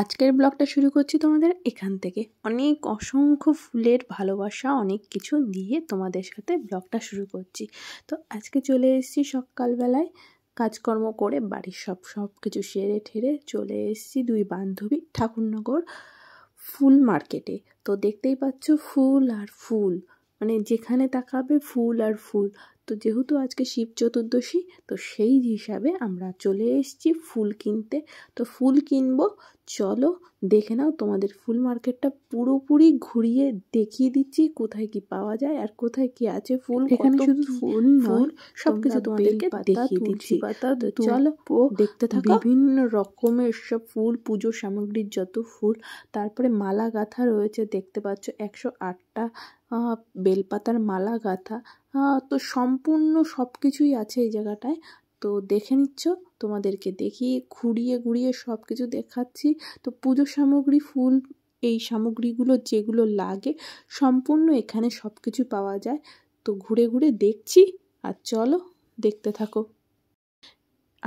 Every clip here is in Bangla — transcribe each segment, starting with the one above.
আজকের ব্লগটা শুরু করছি তোমাদের এখান থেকে অনেক অসংখ্য ফুলের ভালোবাসা অনেক কিছু দিয়ে তোমাদের সাথে ব্লগটা শুরু করছি তো আজকে চলে এসেছি সকালবেলায় কাজকর্ম করে বাড়ির সব সব কিছু সেরে ঠেরে চলে এসেছি দুই বান্ধবী ঠাকুরনগর ফুল মার্কেটে তো দেখতেই পাচ্ছ ফুল আর ফুল মানে যেখানে তাকাবে ফুল আর ফুল তো যেহেতু আজকে শিব চতুর্দশী তো সেই হিসাবে আমরা চলে এসেছি ফুল কিনতে তো ফুল কিনবো চলো দেখে নাও তোমাদের ফুল মার্কেটটা পুরোপুরি ঘুরিয়ে দেখিয়ে দিচ্ছি কোথায় কি পাওয়া যায় আর কোথায় কি আছে ফুল এখানে শুধু ফুল নয় সবকিছু তোমাদেরকে দেখিয়ে দিচ্ছি চলো দেখতে থাকো বিভিন্ন রকমের সব ফুল পুজো সামগ্রীর যত ফুল তারপরে মালা গাঁথা রয়েছে দেখতে পাচ্ছ একশো আটটা বেলপাতার মালা গাঁথা তো সম্পূর্ণ সব কিছুই আছে এই জায়গাটায় তো দেখে নিচ্ছ তোমাদেরকে দেখিয়ে ঘুরিয়ে ঘুরিয়ে সব কিছু দেখাচ্ছি তো পুজো সামগ্রী ফুল এই সামগ্রীগুলো যেগুলো লাগে সম্পূর্ণ এখানে সব কিছু পাওয়া যায় তো ঘুরে ঘুরে দেখছি আর চলো দেখতে থাকো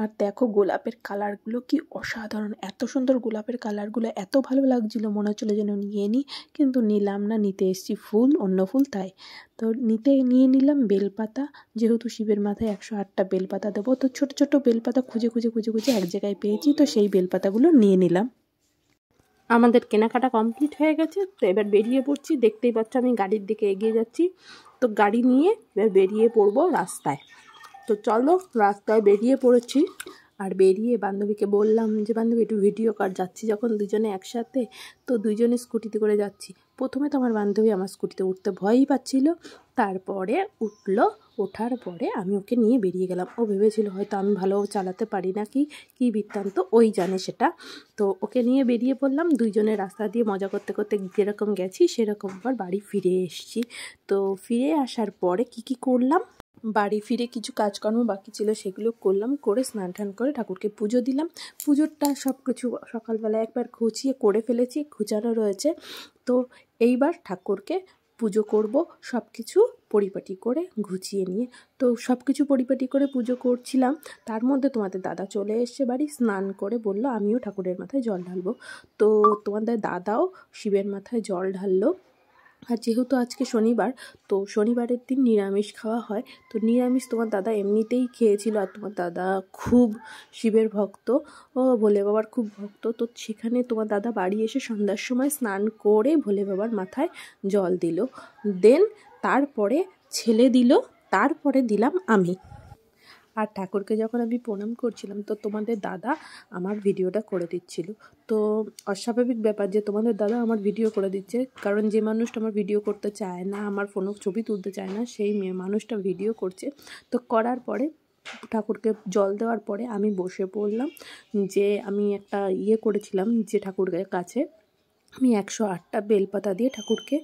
আর দেখো গোলাপের কালারগুলো কি অসাধারণ এত সুন্দর গোলাপের কালারগুলো এত ভালো লাগছিল মনে হচ্ছিলো যেন নিয়ে নিই কিন্তু নিলাম না নিতে এসছি ফুল অন্য ফুল তাই তো নিতে নিয়ে নিলাম বেলপাতা যেহেতু শিবের মাথায় একশো আটটা বেলপাতা দেবো তো ছোট ছোট বেলপাতা খুঁজে খুঁজে খুঁজে খুঁজে এক জায়গায় পেয়েছি তো সেই বেলপাতাগুলো নিয়ে নিলাম আমাদের কেনাকাটা কমপ্লিট হয়ে গেছে তো এবার বেরিয়ে পড়ছি দেখতেই পাচ্ছ আমি গাড়ির দিকে এগিয়ে যাচ্ছি তো গাড়ি নিয়ে এবার বেরিয়ে পড়বো রাস্তায় তো চলো রাস্তায় বেরিয়ে পড়েছি আর বেরিয়ে বান্ধবীকে বললাম যে বান্ধবী একটু ভিডিও কার যাচ্ছি যখন দুজনে একসাথে তো দুজনে স্কুটিতে করে যাচ্ছি প্রথমে তো আমার বান্ধবী আমার স্কুটিতে উঠতে ভয়ই পাচ্ছিল তারপরে উঠলো ওঠার পরে আমি ওকে নিয়ে বেরিয়ে গেলাম ও ভেবেছিল হয়তো আমি ভালো চালাতে পারি না কি কী বৃত্তান্ত ওই জানে সেটা তো ওকে নিয়ে বেরিয়ে পড়লাম দুইজনে রাস্তা দিয়ে মজা করতে করতে যেরকম গেছি সেরকম আবার বাড়ি ফিরে এসছি তো ফিরে আসার পরে কি কি করলাম বাড়ি ফিরে কিছু কাজকর্ম বাকি ছিল সেগুলো করলাম করে স্নান টান করে ঠাকুরকে পুজো দিলাম পুজোরটা সব কিছু সকালবেলা একবার ঘুচিয়ে করে ফেলেছি ঘুচানো রয়েছে তো এইবার ঠাকুরকে পুজো করব সব কিছু পরিপাটি করে ঘুচিয়ে নিয়ে তো সব কিছু পরিপাটি করে পুজো করছিলাম তার মধ্যে তোমাদের দাদা চলে এসছে বাড়ি স্নান করে বলল আমিও ঠাকুরের মাথায় জল ঢালবো তো তোমাদের দাদাও শিবের মাথায় জল ঢাললো আর যেহেতু আজকে শনিবার তো শনিবারের দিন নিরামিষ খাওয়া হয় তো নিরামিষ তোমার দাদা এমনিতেই খেয়েছিল আর তোমার দাদা খুব শিবের ভক্ত ও ভোলে বাবার খুব ভক্ত তো সেখানে তোমার দাদা বাড়ি এসে সন্ধ্যার সময় স্নান করে ভোলে বাবার মাথায় জল দিল দেন তারপরে ছেলে দিল তারপরে দিলাম আমি আর ঠাকুরকে যখন আমি প্রণাম করছিলাম তো তোমাদের দাদা আমার ভিডিওটা করে দিচ্ছিল তো অস্বাভাবিক ব্যাপার যে তোমাদের দাদা আমার ভিডিও করে দিচ্ছে কারণ যে মানুষটা আমার ভিডিও করতে চায় না আমার ফোনও ছবি তুলতে চায় না সেই মেয়ে মানুষটা ভিডিও করছে তো করার পরে ঠাকুরকে জল দেওয়ার পরে আমি বসে পড়লাম যে আমি একটা ইয়ে করেছিলাম যে ঠাকুর কাছে আমি একশো আটটা বেলপাতা দিয়ে ঠাকুরকে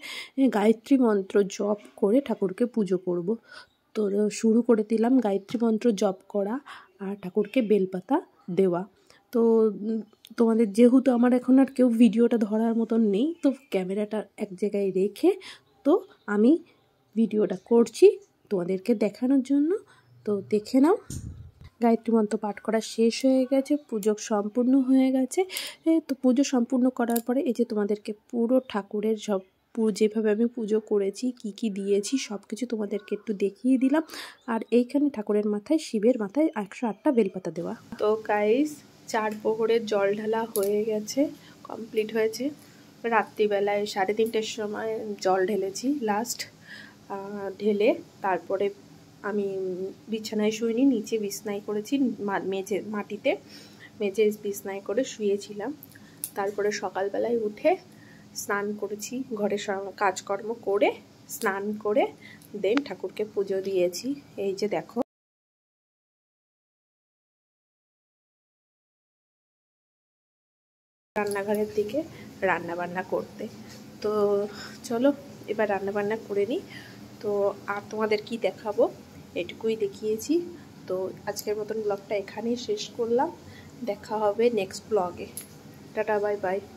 গায়ত্রী মন্ত্র জপ করে ঠাকুরকে পুজো করব তো শুরু করে দিলাম গায়ত্রী মন্ত্র জপ করা আর ঠাকুরকে বেলপাতা দেওয়া তো তোমাদের যেহেতু আমার এখন আর কেউ ভিডিওটা ধরার মতন নেই তো ক্যামেরাটা এক জায়গায় রেখে তো আমি ভিডিওটা করছি তোমাদেরকে দেখানোর জন্য তো দেখে নাও গায়ত্রী মন্ত্র পাঠ করা শেষ হয়ে গেছে পুজো সম্পূর্ণ হয়ে গেছে তো পুজো সম্পূর্ণ করার পরে এই যে তোমাদেরকে পুরো ঠাকুরের সব যেভাবে আমি পুজো করেছি কি কি দিয়েছি সব কিছু তোমাদেরকে একটু দেখিয়ে দিলাম আর এইখানে ঠাকুরের মাথায় শিবের মাথায় একশো আটটা বেলপাতা দেওয়া তো কাইস চার পোহরের জল ঢালা হয়ে গেছে কমপ্লিট হয়েছে রাত্রিবেলায় সাড়ে তিনটের সময় জল ঢেলেছি লাস্ট ঢেলে তারপরে আমি বিছানায় শুইনি নিচে বিছনাই করেছি মেঝে মাটিতে মেঝে বিছনায় করে শুয়েছিলাম তারপরে সকালবেলায় উঠে স্নান করেছি ঘরে কাজকর্ম করে স্নান করে দেন ঠাকুরকে পুজো দিয়েছি এই যে দেখো রান্নাঘরের দিকে রান্না বান্না করতে তো চলো এবার রান্না বান্না করে নিই তো আর তোমাদের কি দেখাবো এটুকুই দেখিয়েছি তো আজকের মতন ব্লগটা এখানেই শেষ করলাম দেখা হবে নেক্সট ব্লগে টাটা বাই বাই